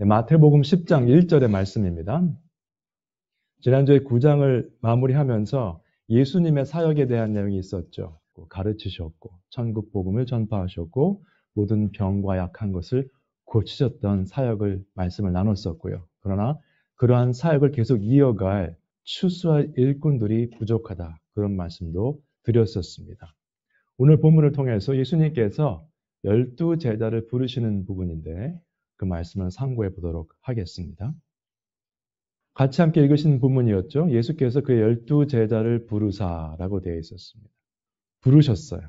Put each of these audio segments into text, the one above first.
네, 마태복음 10장 1절의 말씀입니다. 지난주에 9장을 마무리하면서 예수님의 사역에 대한 내용이 있었죠. 가르치셨고, 천국 복음을 전파하셨고, 모든 병과 약한 것을 고치셨던 사역을 말씀을 나눴었고요. 그러나 그러한 사역을 계속 이어갈 추수할 일꾼들이 부족하다. 그런 말씀도 드렸었습니다. 오늘 본문을 통해서 예수님께서 열두 제자를 부르시는 부분인데 그 말씀을 상고해 보도록 하겠습니다. 같이 함께 읽으신 부문이었죠. 예수께서 그 열두 제자를 부르사라고 되어 있었습니다. 부르셨어요.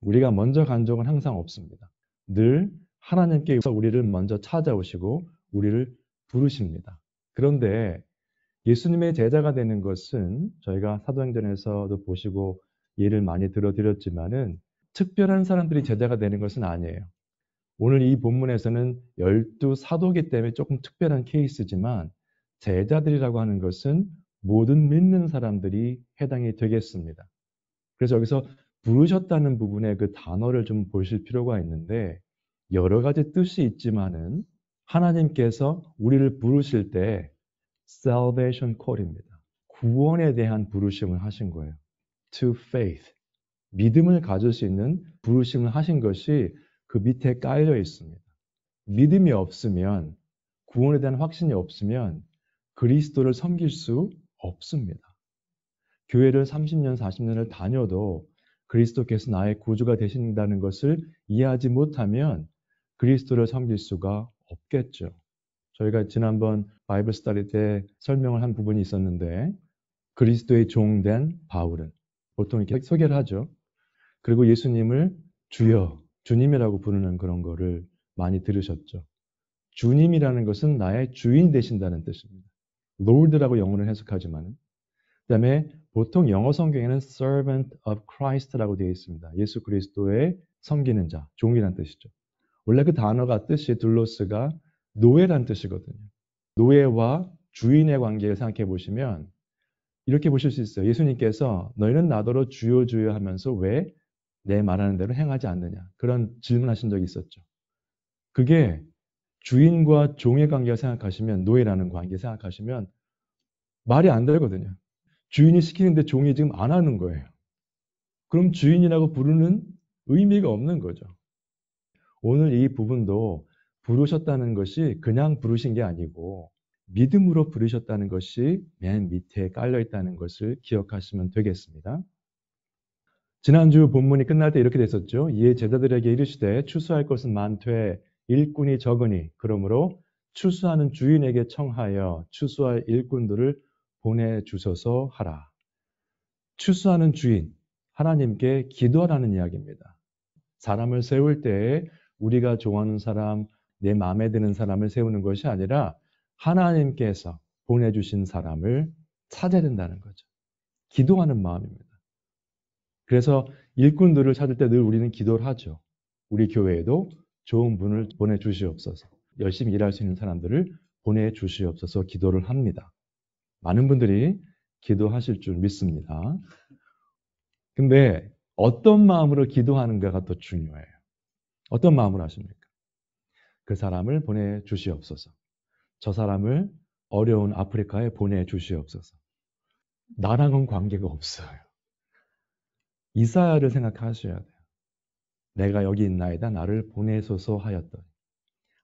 우리가 먼저 간 적은 항상 없습니다. 늘 하나님께서 우리를 먼저 찾아오시고 우리를 부르십니다. 그런데 예수님의 제자가 되는 것은 저희가 사도행전에서도 보시고 예를 많이 들어드렸지만은 특별한 사람들이 제자가 되는 것은 아니에요. 오늘 이 본문에서는 열두 사도기 때문에 조금 특별한 케이스지만 제자들이라고 하는 것은 모든 믿는 사람들이 해당이 되겠습니다. 그래서 여기서 부르셨다는 부분의 그 단어를 좀 보실 필요가 있는데 여러 가지 뜻이 있지만은 하나님께서 우리를 부르실 때 salvation call입니다. 구원에 대한 부르심을 하신 거예요. to faith. 믿음을 가질 수 있는 부르심을 하신 것이 그 밑에 깔려 있습니다. 믿음이 없으면 구원에 대한 확신이 없으면 그리스도를 섬길 수 없습니다. 교회를 30년, 40년을 다녀도 그리스도께서 나의 구주가 되신다는 것을 이해하지 못하면 그리스도를 섬길 수가 없겠죠. 저희가 지난번 바이블 스타리때 설명을 한 부분이 있었는데 그리스도의 종된 바울은 보통 이렇게 소개를 하죠. 그리고 예수님을 주여 주님이라고 부르는 그런 거를 많이 들으셨죠. 주님이라는 것은 나의 주인 되신다는 뜻입니다. Lord라고 영어를 해석하지만 그다음에 보통 영어 성경에는 servant of Christ라고 되어 있습니다. 예수 그리스도의 섬기는 자, 종이란 뜻이죠. 원래 그 단어가 뜻이 둘로스가 노예란 뜻이거든요. 노예와 주인의 관계를 생각해 보시면 이렇게 보실 수 있어요. 예수님께서 너희는 나더러 주여주여 하면서 왜내 말하는 대로 행하지 않느냐. 그런 질문하신 적이 있었죠. 그게 주인과 종의 관계를 생각하시면, 노예라는 관계 생각하시면 말이 안 되거든요. 주인이 시키는데 종이 지금 안 하는 거예요. 그럼 주인이라고 부르는 의미가 없는 거죠. 오늘 이 부분도 부르셨다는 것이 그냥 부르신 게 아니고 믿음으로 부르셨다는 것이 맨 밑에 깔려 있다는 것을 기억하시면 되겠습니다. 지난주 본문이 끝날 때 이렇게 됐었죠. 이에 제자들에게 이르시되 추수할 것은 많되 일꾼이 적으니 그러므로 추수하는 주인에게 청하여 추수할 일꾼들을 보내주소서 하라. 추수하는 주인, 하나님께 기도하라는 이야기입니다. 사람을 세울 때 우리가 좋아하는 사람, 내 마음에 드는 사람을 세우는 것이 아니라 하나님께서 보내주신 사람을 찾아야 된다는 거죠. 기도하는 마음입니다. 그래서 일꾼들을 찾을 때 늘 우리는 기도를 하죠. 우리 교회에도 좋은 분을 보내주시옵소서. 열심히 일할 수 있는 사람들을 보내주시옵소서 기도를 합니다. 많은 분들이 기도하실 줄 믿습니다. 근데 어떤 마음으로 기도하는가가 더 중요해요. 어떤 마음으로 하십니까? 그 사람을 보내주시옵소서. 저 사람을 어려운 아프리카에 보내주시옵소서. 나랑은 관계가 없어요. 이사야를 생각하셔야 돼요. 내가 여기 있나이다 나를 보내소서 하였더니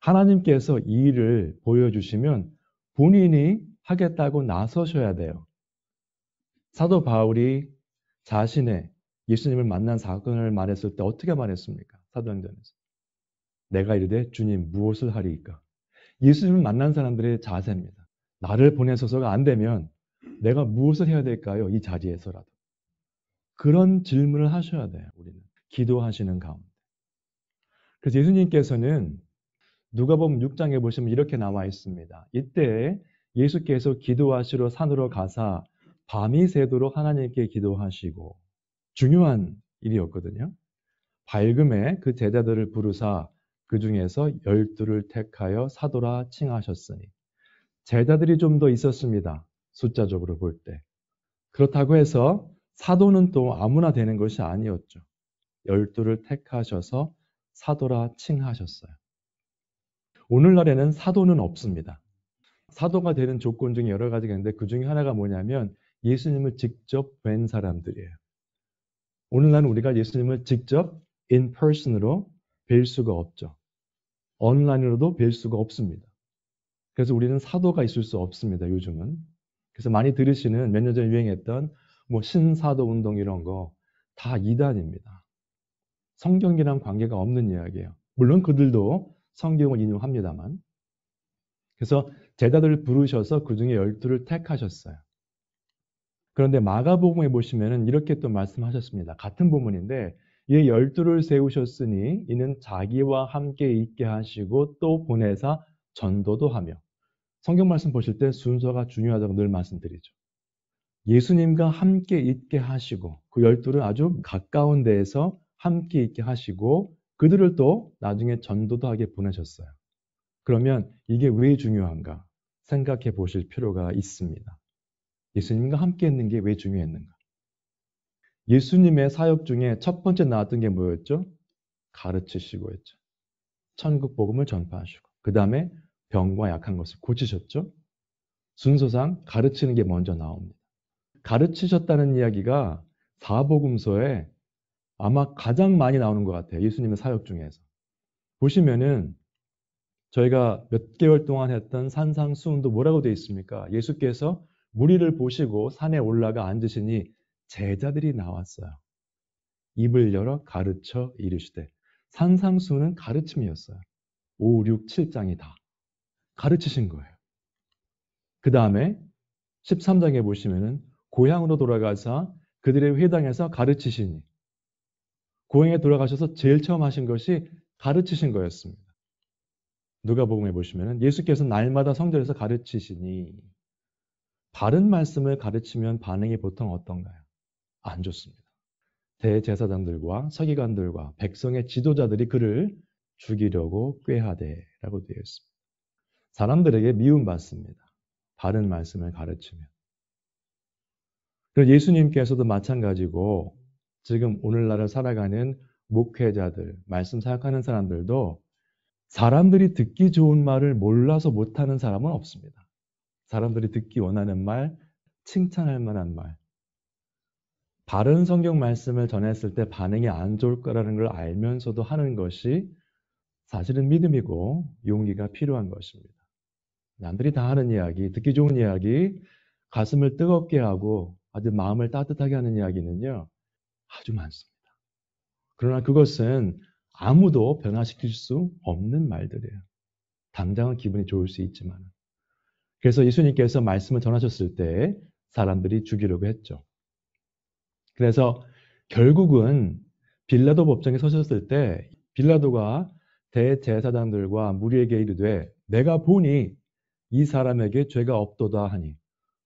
하나님께서 이 일을 보여주시면 본인이 하겠다고 나서셔야 돼요. 사도 바울이 자신의 예수님을 만난 사건을 말했을 때 어떻게 말했습니까? 사도행전에서. 내가 이르되 주님 무엇을 하리이까? 예수님을 만난 사람들의 자세입니다. 나를 보내소서가 안 되면 내가 무엇을 해야 될까요? 이 자리에서라도. 그런 질문을 하셔야 돼요. 우리는 기도하시는 가운데. 그래서 예수님께서는 누가복음 6장에 보시면 이렇게 나와 있습니다. 이때 예수께서 기도하시러 산으로 가사 밤이 새도록 하나님께 기도하시고 중요한 일이었거든요. 밝음에 그 제자들을 부르사 그 중에서 열두를 택하여 사도라 칭하셨으니 제자들이 좀 더 있었습니다. 숫자적으로 볼 때. 그렇다고 해서 사도는 또 아무나 되는 것이 아니었죠. 열두를 택하셔서 사도라 칭하셨어요. 오늘날에는 사도는 없습니다. 사도가 되는 조건 중에 여러 가지가 있는데 그 중에 하나가 뭐냐면 예수님을 직접 뵌 사람들이에요. 오늘날 우리가 예수님을 직접 in person으로 뵐 수가 없죠. 온라인으로도 뵐 수가 없습니다. 그래서 우리는 사도가 있을 수 없습니다, 요즘은. 그래서 많이 들으시는 몇 년 전에 유행했던 뭐 신사도 운동 이런 거 다 이단입니다. 성경이랑 관계가 없는 이야기예요. 물론 그들도 성경을 인용합니다만. 그래서 제자들을 부르셔서 그 중에 열두를 택하셨어요. 그런데 마가복음에 보시면은 이렇게 또 말씀하셨습니다. 같은 부분인데 이 열두를 세우셨으니 이는 자기와 함께 있게 하시고 또 보내사 전도도 하며 성경 말씀 보실 때 순서가 중요하다고 늘 말씀드리죠. 예수님과 함께 있게 하시고 그 열두를 아주 가까운 데에서 함께 있게 하시고 그들을 또 나중에 전도도 하게 보내셨어요. 그러면 이게 왜 중요한가 생각해 보실 필요가 있습니다. 예수님과 함께 있는 게 왜 중요했는가? 예수님의 사역 중에 첫 번째 나왔던 게 뭐였죠? 가르치시고했죠 천국 복음을 전파하시고 그 다음에 병과 약한 것을 고치셨죠. 순서상 가르치는 게 먼저 나옵니다. 가르치셨다는 이야기가 사복음서에 아마 가장 많이 나오는 것 같아요. 예수님의 사역 중에서. 보시면은 저희가 몇 개월 동안 했던 산상수훈도 뭐라고 되어 있습니까? 예수께서 무리를 보시고 산에 올라가 앉으시니 제자들이 나왔어요. 입을 열어 가르쳐 이르시되 산상수은 가르침이었어요. 5, 6, 7장이 다 가르치신 거예요. 그 다음에 13장에 보시면은 고향으로 돌아가서 그들의 회당에서 가르치시니 고향에 돌아가셔서 제일 처음 하신 것이 가르치신 거였습니다. 누가복음에 보시면 예수께서 날마다 성전에서 가르치시니 바른 말씀을 가르치면 반응이 보통 어떤가요? 안 좋습니다. 대제사장들과 서기관들과 백성의 지도자들이 그를 죽이려고 꾀하대라고 되어 있습니다. 사람들에게 미움받습니다. 바른 말씀을 가르치면 그럼 예수님께서도 마찬가지고 지금 오늘날을 살아가는 목회자들, 말씀 사역하는 사람들도 사람들이 듣기 좋은 말을 몰라서 못하는 사람은 없습니다. 사람들이 듣기 원하는 말, 칭찬할 만한 말. 바른 성경 말씀을 전했을 때 반응이 안 좋을 거라는 걸 알면서도 하는 것이 사실은 믿음이고 용기가 필요한 것입니다. 남들이 다 하는 이야기, 듣기 좋은 이야기, 가슴을 뜨겁게 하고 아주 마음을 따뜻하게 하는 이야기는요, 아주 많습니다. 그러나 그것은 아무도 변화시킬 수 없는 말들이에요. 당장은 기분이 좋을 수 있지만. 그래서 예수님께서 말씀을 전하셨을 때 사람들이 죽이려고 했죠. 그래서 결국은 빌라도 법정에 서셨을 때 빌라도가 대제사장들과 무리에게 이르되 내가 보니 이 사람에게 죄가 없도다 하니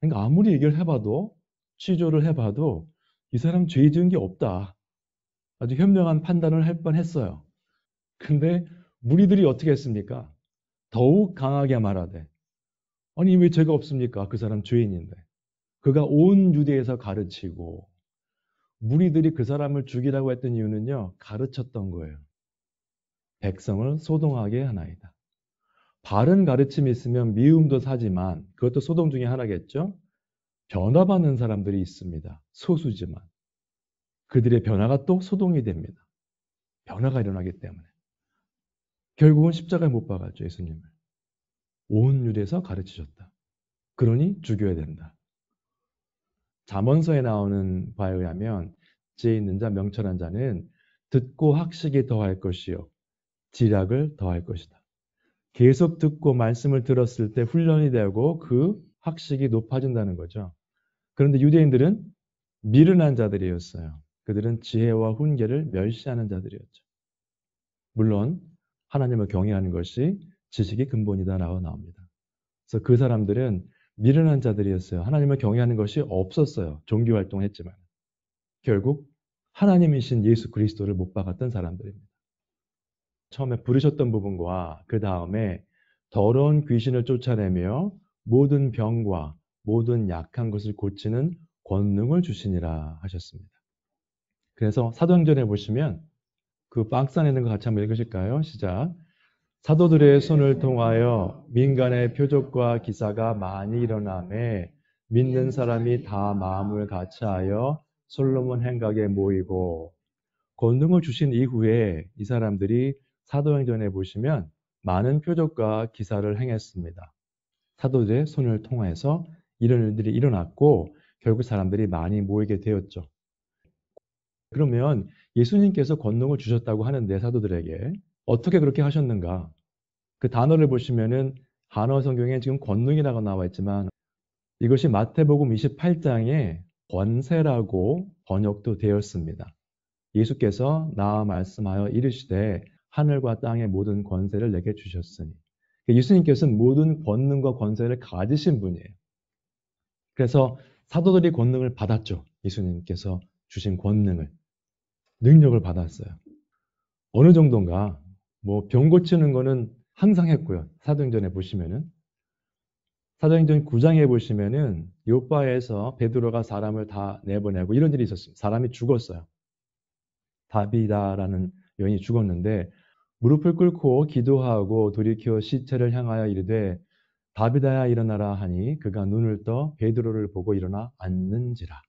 그러니까 아무리 얘기를 해봐도 취조를 해봐도 이 사람 죄 지은 게 없다. 아주 현명한 판단을 할 뻔했어요. 근데 무리들이 어떻게 했습니까? 더욱 강하게 말하되 아니 왜 죄가 없습니까? 그 사람 죄인인데 그가 온 유대에서 가르치고 무리들이 그 사람을 죽이라고 했던 이유는요 가르쳤던 거예요. 백성을 소동하게 하나이다. 바른 가르침이 있으면 미움도 사지만 그것도 소동 중에 하나겠죠. 변화받는 사람들이 있습니다. 소수지만. 그들의 변화가 또 소동이 됩니다. 변화가 일어나기 때문에. 결국은 십자가에 못 박았죠, 예수님을. 온 유대에서 가르치셨다. 그러니 죽여야 된다. 자언서에 나오는 바에 의하면 지혜 있는 자, 명철한 자는 듣고 학식이 더할 것이요. 지략을 더할 것이다. 계속 듣고 말씀을 들었을 때 훈련이 되고 그 학식이 높아진다는 거죠. 그런데 유대인들은 미련한 자들이었어요. 그들은 지혜와 훈계를 멸시하는 자들이었죠. 물론 하나님을 경외하는 것이 지식의 근본이다라고 나옵니다. 그래서 그 사람들은 미련한 자들이었어요. 하나님을 경외하는 것이 없었어요. 종교 활동 했지만 결국 하나님이신 예수 그리스도를 못 박았던 사람들입니다. 처음에 부르셨던 부분과 그 다음에 더러운 귀신을 쫓아내며 모든 병과 모든 약한 것을 고치는 권능을 주시니라 하셨습니다. 그래서 사도행전에 보시면 그 박스 안에 있는 거 같이 한번 읽으실까요? 시작. 사도들의 네. 손을 통하여 민간의 표적과 기사가 많이 일어남에 믿는 사람이 다 마음을 같이하여 솔로몬 행각에 모이고 권능을 주신 이후에 이 사람들이 사도행전에 보시면 많은 표적과 기사를 행했습니다. 사도들의 손을 통해서 이런 일들이 일어났고 결국 사람들이 많이 모이게 되었죠. 그러면 예수님께서 권능을 주셨다고 하는데 사도들에게 어떻게 그렇게 하셨는가? 그 단어를 보시면은 한어 성경에 지금 권능이라고 나와 있지만 이것이 마태복음 28장에 권세라고 번역도 되었습니다. 예수께서 나와 말씀하여 이르시되 하늘과 땅의 모든 권세를 내게 주셨으니 예수님께서는 모든 권능과 권세를 가지신 분이에요. 그래서 사도들이 권능을 받았죠. 예수님께서 주신 권능을 능력을 받았어요. 어느 정도인가? 뭐 병 고치는 거는 항상 했고요. 사도행전에 보시면은 사도행전 9장에 보시면은 요바에서 베드로가 사람을 다 내보내고 이런 일이 있었어요 사람이 죽었어요. 다비다라는 여인이 죽었는데 무릎을 꿇고 기도하고 돌이켜 시체를 향하여 이르되 다비다야 일어나라 하니 그가 눈을 떠 베드로를 보고 일어나 앉는지라.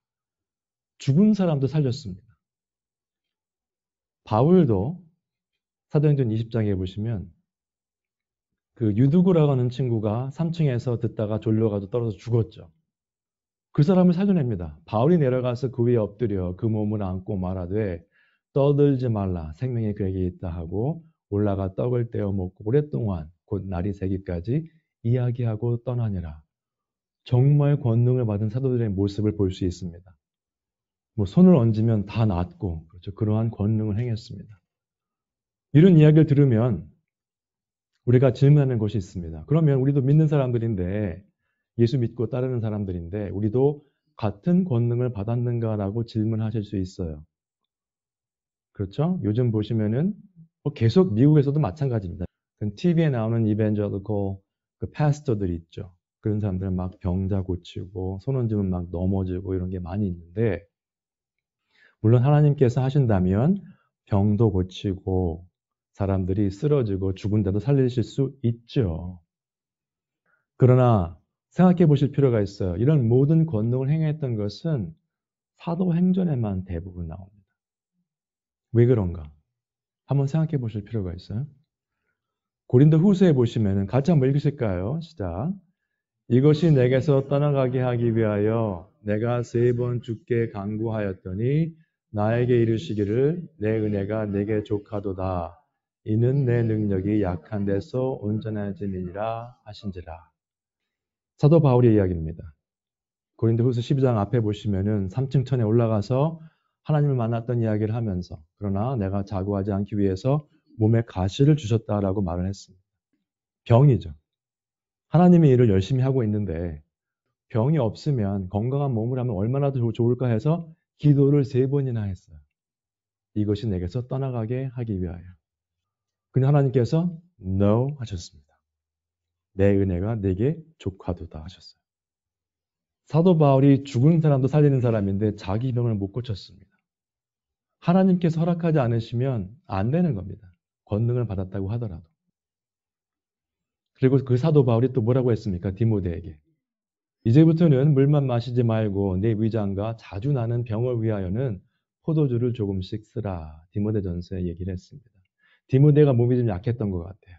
죽은 사람도 살렸습니다. 바울도 사도행전 20장에 보시면 그 유두구라고 하는 친구가 3층에서 듣다가 졸려가지고 떨어져 죽었죠. 그 사람을 살려냅니다. 바울이 내려가서 그 위에 엎드려 그 몸을 안고 말하되 떠들지 말라 생명이 그에게 있다 하고 올라가 떡을 떼어 먹고 오랫동안 곧 날이 새기까지 이야기하고 떠나니라. 정말 권능을 받은 사도들의 모습을 볼 수 있습니다. 뭐 손을 얹으면 다 낫고 그렇죠. 그러한 권능을 행했습니다. 이런 이야기를 들으면 우리가 질문하는 것이 있습니다. 그러면 우리도 믿는 사람들인데 예수 믿고 따르는 사람들인데 우리도 같은 권능을 받았는가라고 질문하실 수 있어요. 그렇죠? 요즘 보시면은 뭐 계속 미국에서도 마찬가지입니다. TV에 나오는 이벤저리컬 그패스터들 있죠. 그런 사람들은 막 병자 고치고 손 얹으면 막 넘어지고 이런 게 많이 있는데 물론 하나님께서 하신다면 병도 고치고 사람들이 쓰러지고 죽은 데도 살리실 수 있죠. 그러나 생각해 보실 필요가 있어요. 이런 모든 권능을 행했던 것은 사도행전에만 대부분 나옵니다. 왜 그런가? 한번 생각해 보실 필요가 있어요. 고린도 후서에 보시면은 같이 한번 읽으실까요? 시작. 이것이 내게서 떠나가게 하기 위하여 내가 세 번 죽게 강구하였더니 나에게 이르시기를 내 은혜가 내게 족하도다. 이는 내 능력이 약한 데서 온전해지니라 하신지라. 사도 바울의 이야기입니다. 고린도후서 12장 앞에 보시면은 3층 천에 올라가서 하나님을 만났던 이야기를 하면서 그러나 내가 자고하지 않기 위해서 몸에 가시를 주셨다라고 말을 했습니다. 병이죠. 하나님의 일을 열심히 하고 있는데 병이 없으면 건강한 몸을 하면 얼마나 더 좋을까 해서 기도를 세 번이나 했어요. 이것이 내게서 떠나가게 하기 위하여. 그냥 하나님께서 no 하셨습니다. 내 은혜가 내게 족하도다 하셨어요. 사도 바울이 죽은 사람도 살리는 사람인데 자기 병을 못 고쳤습니다. 하나님께서 허락하지 않으시면 안 되는 겁니다. 권능을 받았다고 하더라도. 그리고 그 사도 바울이 또 뭐라고 했습니까? 디모데에게. 이제부터는 물만 마시지 말고 내 위장과 자주 나는 병을 위하여는 포도주를 조금씩 쓰라. 디모데 전서에 얘기를 했습니다. 디모데가 몸이 좀 약했던 것 같아요.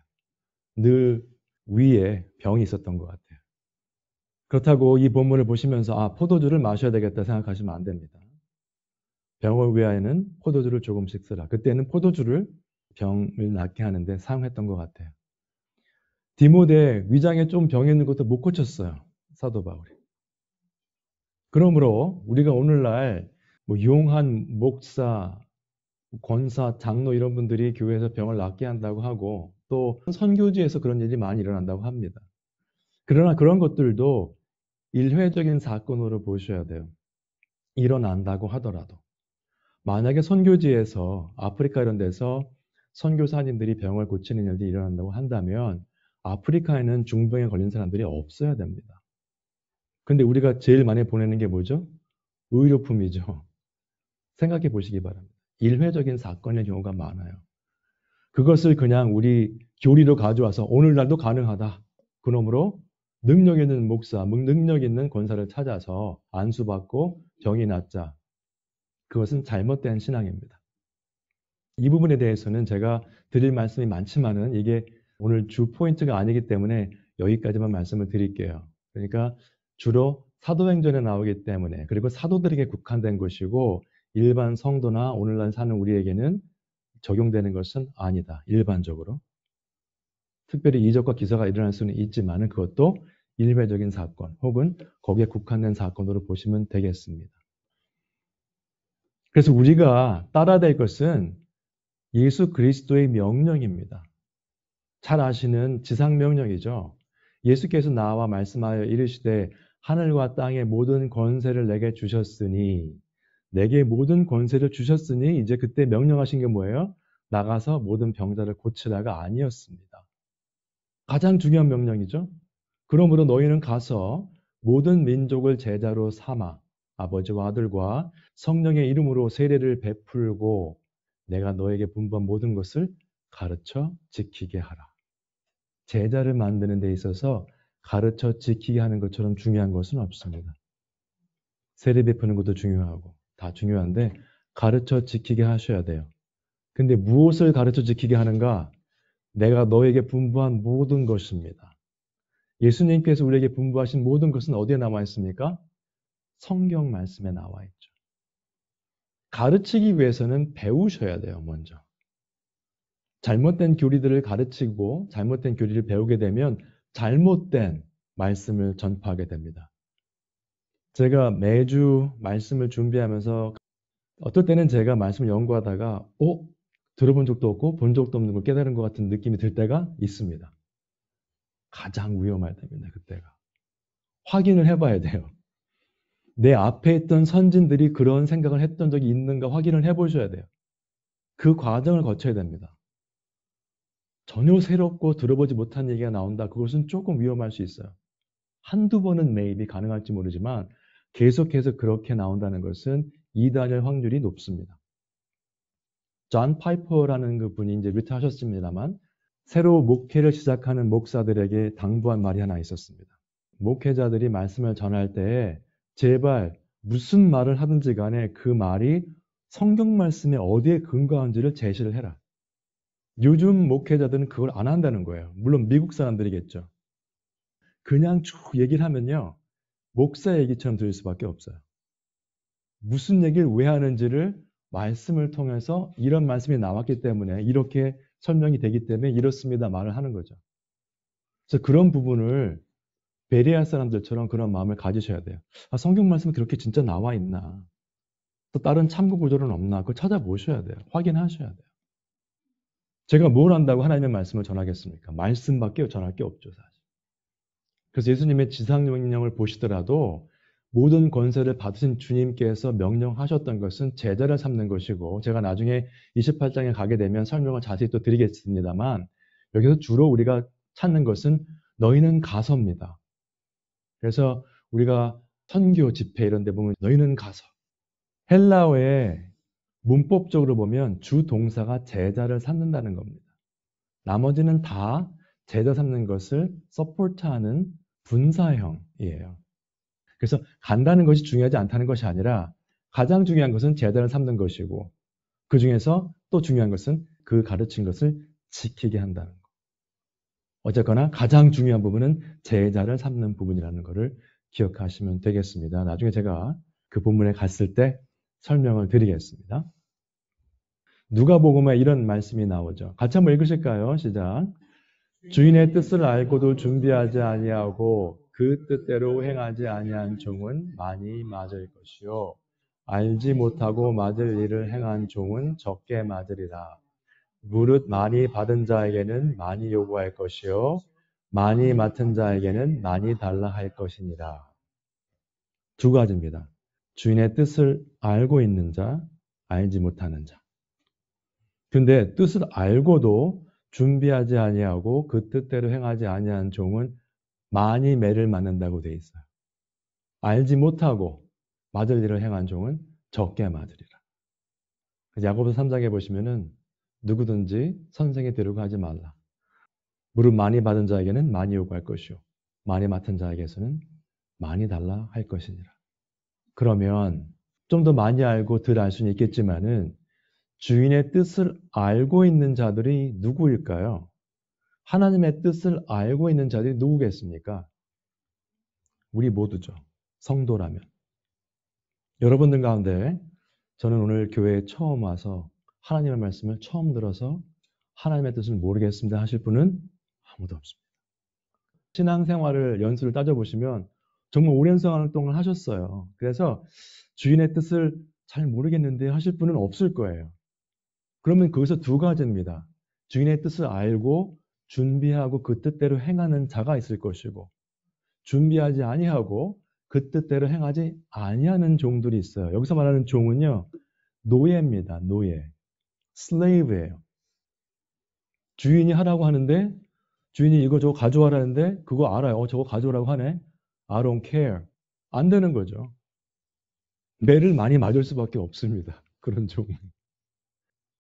늘 위에 병이 있었던 것 같아요. 그렇다고 이 본문을 보시면서 아, 포도주를 마셔야 되겠다 생각하시면 안 됩니다. 병을 위하여는 포도주를 조금씩 쓰라. 그때는 포도주를 병을 낫게 하는데 사용했던 것 같아요. 디모데 위장에 좀 병이 있는 것도 못 고쳤어요. 사도 바울이. 그러므로 우리가 오늘날 뭐 용한 목사, 권사, 장로 이런 분들이 교회에서 병을 낫게 한다고 하고 또 선교지에서 그런 일이 많이 일어난다고 합니다. 그러나 그런 것들도 일회적인 사건으로 보셔야 돼요. 일어난다고 하더라도. 만약에 선교지에서 아프리카 이런 데서 선교사님들이 병을 고치는 일들이 일어난다고 한다면 아프리카에는 중병에 걸린 사람들이 없어야 됩니다. 근데 우리가 제일 많이 보내는 게 뭐죠? 의료품이죠. 생각해 보시기 바랍니다. 일회적인 사건의 경우가 많아요. 그것을 그냥 우리 교리로 가져와서 오늘날도 가능하다. 그놈으로 능력 있는 목사, 뭐 능력 있는 권사를 찾아서 안수받고 병이 낫자. 그것은 잘못된 신앙입니다. 이 부분에 대해서는 제가 드릴 말씀이 많지만은 이게 오늘 주 포인트가 아니기 때문에 여기까지만 말씀을 드릴게요. 그러니까 주로 사도행전에 나오기 때문에 그리고 사도들에게 국한된 것이고 일반 성도나 오늘날 사는 우리에게는 적용되는 것은 아니다. 일반적으로. 특별히 이적과 기사가 일어날 수는 있지만 그것도 일회적인 사건 혹은 거기에 국한된 사건으로 보시면 되겠습니다. 그래서 우리가 따라야 될 것은 예수 그리스도의 명령입니다. 잘 아시는 지상 명령이죠. 예수께서 나와 말씀하여 이르시되 하늘과 땅의 모든 권세를 내게 주셨으니 내게 모든 권세를 주셨으니 이제 그때 명령하신 게 뭐예요? 나가서 모든 병자를 고치다가 아니었습니다. 가장 중요한 명령이죠. 그러므로 너희는 가서 모든 민족을 제자로 삼아 아버지와 아들과 성령의 이름으로 세례를 베풀고 내가 너에게 분부한 모든 것을 가르쳐 지키게 하라. 제자를 만드는 데 있어서 가르쳐 지키게 하는 것처럼 중요한 것은 없습니다. 세례 베푸는 것도 중요하고 다 중요한데 가르쳐 지키게 하셔야 돼요. 근데 무엇을 가르쳐 지키게 하는가? 내가 너에게 분부한 모든 것입니다. 예수님께서 우리에게 분부하신 모든 것은 어디에 남아 있습니까? 성경 말씀에 나와 있죠. 가르치기 위해서는 배우셔야 돼요, 먼저. 잘못된 교리들을 가르치고 잘못된 교리를 배우게 되면 잘못된 말씀을 전파하게 됩니다. 제가 매주 말씀을 준비하면서 어떨 때는 제가 말씀을 연구하다가 어? 들어본 적도 없고 본 적도 없는 걸 깨달은 것 같은 느낌이 들 때가 있습니다. 가장 위험할 때입니다. 그때가. 확인을 해봐야 돼요. 내 앞에 있던 선진들이 그런 생각을 했던 적이 있는가 확인을 해보셔야 돼요. 그 과정을 거쳐야 됩니다. 전혀 새롭고 들어보지 못한 얘기가 나온다. 그것은 조금 위험할 수 있어요. 한두 번은 매입이 가능할지 모르지만 계속해서 그렇게 나온다는 것은 이단일 확률이 높습니다. 존 파이퍼라는 그 분이 이제 리타하셨습니다만 새로 목회를 시작하는 목사들에게 당부한 말이 하나 있었습니다. 목회자들이 말씀을 전할 때에 제발 무슨 말을 하든지 간에 그 말이 성경 말씀에 어디에 근거한지를 제시를 해라. 요즘 목회자들은 그걸 안 한다는 거예요. 물론 미국 사람들이겠죠. 그냥 쭉 얘기를 하면요. 목사 얘기처럼 들릴 수밖에 없어요. 무슨 얘기를 왜 하는지를 말씀을 통해서 이런 말씀이 나왔기 때문에 이렇게 설명이 되기 때문에 이렇습니다 말을 하는 거죠. 그래서 그런 부분을 베리아 사람들처럼 그런 마음을 가지셔야 돼요. 아, 성경 말씀에 그렇게 진짜 나와 있나? 또 다른 참고 구절은 없나? 그걸 찾아보셔야 돼요. 확인하셔야 돼요. 제가 뭘 한다고 하나님의 말씀을 전하겠습니까? 말씀밖에 전할 게 없죠, 사실. 그래서 예수님의 지상 영령을 보시더라도 모든 권세를 받으신 주님께서 명령하셨던 것은 제자를 삼는 것이고 제가 나중에 28장에 가게 되면 설명을 자세히 또 드리겠습니다만 여기서 주로 우리가 찾는 것은 너희는 가서입니다. 그래서 우리가 선교 집회 이런 데 보면 너희는 가서 헬라어에 문법적으로 보면 주 동사가 제자를 삼는다는 겁니다. 나머지는 다 제자 삼는 것을 서포트하는 분사형이에요. 그래서 간다는 것이 중요하지 않다는 것이 아니라 가장 중요한 것은 제자를 삼는 것이고 그 중에서 또 중요한 것은 그 가르친 것을 지키게 한다는 것. 어쨌거나 가장 중요한 부분은 제자를 삼는 부분이라는 것을 기억하시면 되겠습니다. 나중에 제가 그 본문에 갔을 때 설명을 드리겠습니다. 누가복음에 이런 말씀이 나오죠. 같이 한번 읽으실까요? 시작. 주인의 뜻을 알고도 준비하지 아니하고 그 뜻대로 행하지 아니한 종은 많이 맞을 것이요 알지 못하고 맞을 일을 행한 종은 적게 맞으리라. 무릇 많이 받은 자에게는 많이 요구할 것이요 많이 맡은 자에게는 많이 달라 할 것이니라. 두 가지입니다. 주인의 뜻을 알고 있는 자, 알지 못하는 자. 근데 뜻을 알고도 준비하지 아니하고 그 뜻대로 행하지 아니한 종은 많이 매를 맞는다고 돼 있어요. 알지 못하고 맞을 일을 행한 종은 적게 맞으리라. 야고보 3장에 보시면은 누구든지 선생이 데리고 가지 말라. 무릎 많이 받은 자에게는 많이 요구할 것이요. 많이 맡은 자에게서는 많이 달라 할 것이니라. 그러면 좀 더 많이 알고 덜 알 수는 있겠지만은 주인의 뜻을 알고 있는 자들이 누구일까요? 하나님의 뜻을 알고 있는 자들이 누구겠습니까? 우리 모두죠. 성도라면. 여러분들 가운데 저는 오늘 교회에 처음 와서 하나님의 말씀을 처음 들어서 하나님의 뜻을 모르겠습니다 하실 분은 아무도 없습니다. 신앙생활을 연수를 따져보시면 정말 오랜 시간 동을 하셨어요. 그래서 주인의 뜻을 잘 모르겠는데 하실 분은 없을 거예요. 그러면 거기서 두 가지입니다. 주인의 뜻을 알고 준비하고 그 뜻대로 행하는 자가 있을 것이고 준비하지 아니하고 그 뜻대로 행하지 아니하는 종들이 있어요. 여기서 말하는 종은요 노예입니다. 노예. slave예요. 주인이 하라고 하는데 주인이 이거 저거 가져와라는데 그거 알아요. 어, 저거 가져오라고 하네. I don't care. 안 되는 거죠. 매를 많이 맞을 수밖에 없습니다. 그런 종이.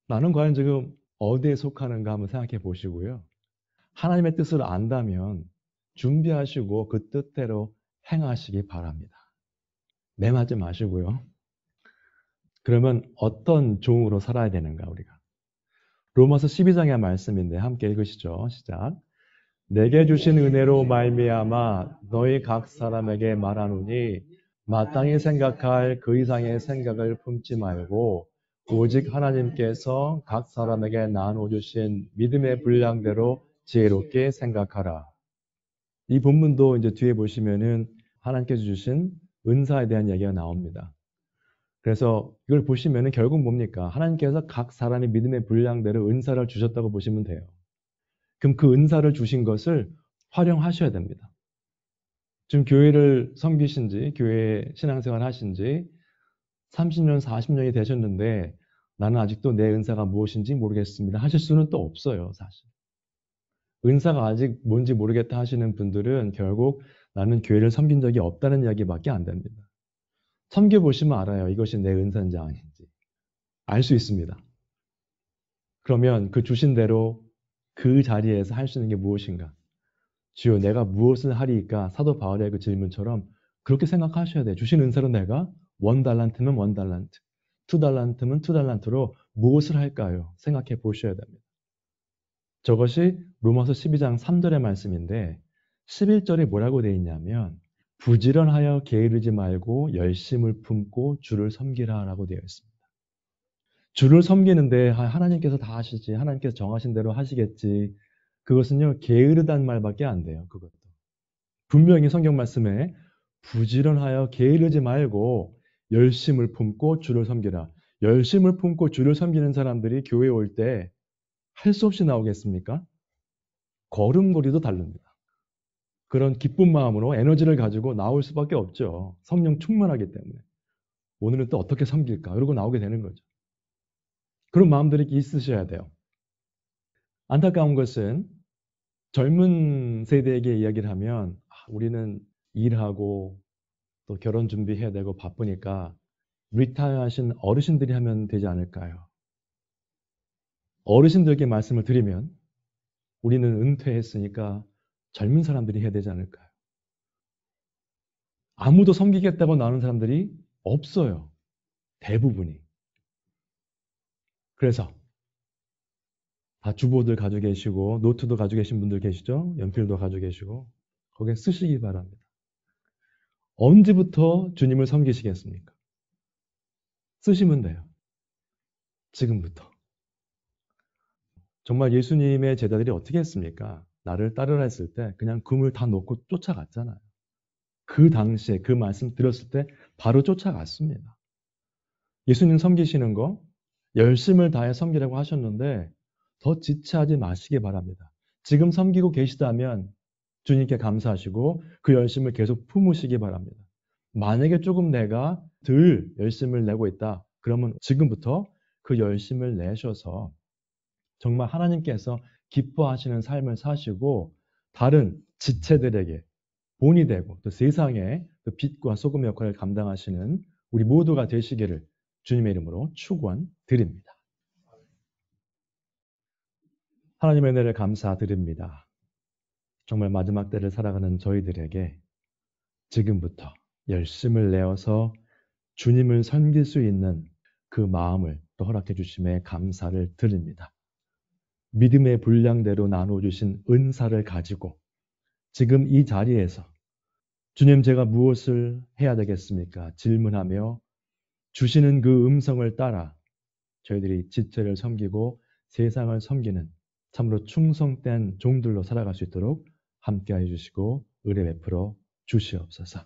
나는 과연 지금 어디에 속하는가 한번 생각해 보시고요. 하나님의 뜻을 안다면 준비하시고 그 뜻대로 행하시기 바랍니다. 매 맞지 마시고요. 그러면 어떤 종으로 살아야 되는가 우리가? 로마서 12장의 말씀인데 함께 읽으시죠. 시작. 내게 주신 은혜로 말미암아 너희 각 사람에게 말하노니 마땅히 생각할 그 이상의 생각을 품지 말고 오직 하나님께서 각 사람에게 나누어 주신 믿음의 분량대로 지혜롭게 생각하라. 이 본문도 이제 뒤에 보시면은 하나님께서 주신 은사에 대한 이야기가 나옵니다. 그래서 이걸 보시면 결국 뭡니까? 하나님께서 각 사람의 믿음의 분량대로 은사를 주셨다고 보시면 돼요. 그럼 그 은사를 주신 것을 활용하셔야 됩니다. 지금 교회를 섬기신 지, 교회 신앙생활 하신 지 30년, 40년이 되셨는데 나는 아직도 내 은사가 무엇인지 모르겠습니다. 하실 수는 또 없어요, 사실. 은사가 아직 뭔지 모르겠다 하시는 분들은 결국 나는 교회를 섬긴 적이 없다는 이야기밖에 안 됩니다. 섬겨보시면 알아요. 이것이 내 은사인지 아닌지. 알 수 있습니다. 그러면 그 주신 대로 그 자리에서 할 수 있는 게 무엇인가? 주여 내가 무엇을 하리까? 사도 바울의 그 질문처럼 그렇게 생각하셔야 돼요. 주신 은사로 내가 원 달란트면 원 달란트, 투 달란트면 투 달란트로 무엇을 할까요? 생각해 보셔야 됩니다. 저것이 로마서 12장 3절의 말씀인데 1 1절에 뭐라고 되어 있냐면 부지런하여 게으르지 말고 열심을 품고 주를 섬기라라고 되어 있습니다. 주를 섬기는데 하나님께서 다 하시지 하나님께서 정하신 대로 하시겠지 그것은요 게으르단 말밖에 안 돼요 그것도 분명히 성경 말씀에 부지런하여 게으르지 말고 열심을 품고 주를 섬기라 열심을 품고 주를 섬기는 사람들이 교회 에올 때 할 수 없이 나오겠습니까? 걸음걸이도 다릅니다. 그런 기쁜 마음으로 에너지를 가지고 나올 수밖에 없죠. 성령 충만하기 때문에. 오늘은 또 어떻게 섬길까? 이러고 나오게 되는 거죠. 그런 마음들이 있으셔야 돼요. 안타까운 것은 젊은 세대에게 이야기를 하면 아, 우리는 일하고 또 결혼 준비해야 되고 바쁘니까 리타이어하신 어르신들이 하면 되지 않을까요? 어르신들께 말씀을 드리면 우리는 은퇴했으니까 젊은 사람들이 해야 되지 않을까요? 아무도 섬기겠다고 나오는 사람들이 없어요. 대부분이. 그래서 다 주보들 가지고 계시고 노트도 가지고 계신 분들 계시죠? 연필도 가지고 계시고 거기에 쓰시기 바랍니다. 언제부터 주님을 섬기시겠습니까? 쓰시면 돼요. 지금부터. 정말 예수님의 제자들이 어떻게 했습니까? 나를 따르라 했을 때 그냥 금을 다 놓고 쫓아갔잖아요. 그 당시에 그 말씀 들었을 때 바로 쫓아갔습니다. 예수님 섬기시는 거 열심을 다해 섬기라고 하셨는데 더 지체하지 마시기 바랍니다. 지금 섬기고 계시다면 주님께 감사하시고 그 열심을 계속 품으시기 바랍니다. 만약에 조금 내가 덜 열심을 내고 있다. 그러면 지금부터 그 열심을 내셔서 정말 하나님께서 기뻐하시는 삶을 사시고 다른 지체들에게 본이 되고 또 세상에 또 빛과 소금 역할을 감당하시는 우리 모두가 되시기를 주님의 이름으로 축원 드립니다. 하나님의 은혜를 감사드립니다. 정말 마지막 때를 살아가는 저희들에게 지금부터 열심을 내어서 주님을 섬길 수 있는 그 마음을 또 허락해 주심에 감사를 드립니다. 믿음의 분량대로 나눠주신 은사를 가지고 지금 이 자리에서 주님 제가 무엇을 해야 되겠습니까? 질문하며 주시는 그 음성을 따라 저희들이 지체를 섬기고 세상을 섬기는 참으로 충성된 종들로 살아갈 수 있도록 함께해 주시고 은혜 베풀어 주시옵소서.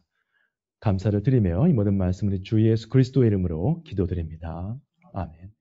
감사를 드리며 이 모든 말씀을 주 예수 그리스도의 이름으로 기도드립니다. 아멘.